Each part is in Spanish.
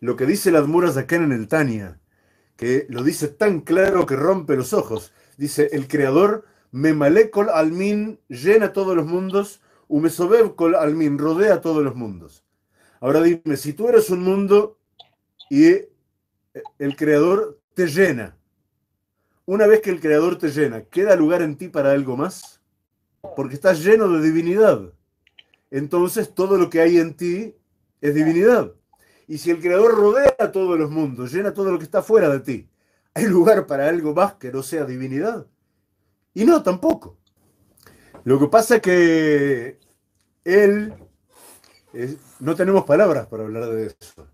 lo que dice las muras acá en el Tania, que lo dice tan claro que rompe los ojos. Dice, el creador me Memalekol Almin llena todos los mundos, Umesobevkol Almin rodea todos los mundos. Ahora dime, si tú eres un mundo y eh, el creador te llena, una vez que el creador te llena, ¿queda lugar en ti para algo más? Porque estás lleno de divinidad. Entonces todo lo que hay en ti es divinidad. Y si el creador rodea todos los mundos, llena todo lo que está fuera de ti, ¿hay lugar para algo más que no sea divinidad? Y no, tampoco. Lo que pasa es que él, eh, no tenemos palabras para hablar de eso.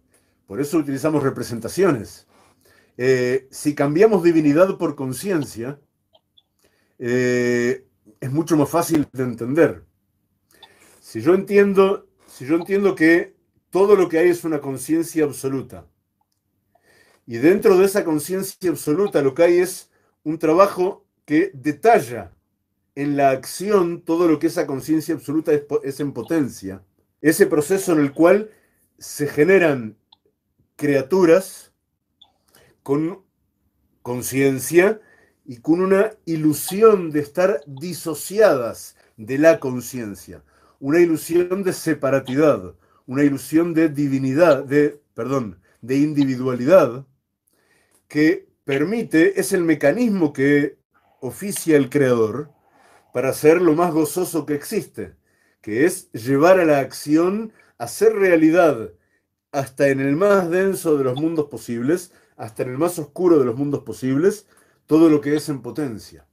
Por eso utilizamos representaciones. Eh, si cambiamos divinidad por conciencia, eh, es mucho más fácil de entender. Si yo entiendo, si yo entiendo que todo lo que hay es una conciencia absoluta. Y dentro de esa conciencia absoluta lo que hay es un trabajo que detalla en la acción todo lo que esa conciencia absoluta es, en potencia. Ese proceso en el cual se generan criaturas con conciencia y con una ilusión de estar disociadas de la conciencia, una ilusión de separatidad, una ilusión de divinidad, de, perdón, de individualidad, que permite, es el mecanismo que oficia el creador para hacer lo más gozoso que existe, que es llevar a la acción, hacer realidad hasta en el más denso de los mundos posibles, hasta en el más oscuro de los mundos posibles, todo lo que es en potencia.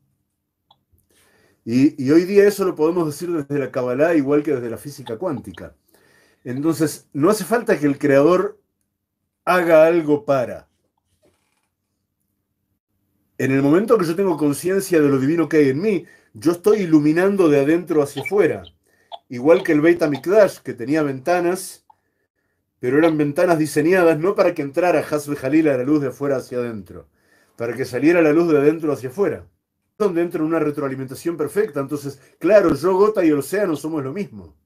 Y, y hoy día eso lo podemos decir desde la Kabbalah, igual que desde la física cuántica. Entonces, no hace falta que el creador haga algo para. En el momento que yo tengo conciencia de lo divino que hay en mí, yo estoy iluminando de adentro hacia afuera. Igual que el Beit Mikdash, que tenía ventanas, pero eran ventanas diseñadas no para que entrara Hasbe Jalil a la luz de afuera hacia adentro, para que saliera la luz de adentro hacia afuera. Donde entra una retroalimentación perfecta. Entonces, claro, yo, gota y el océano somos lo mismo.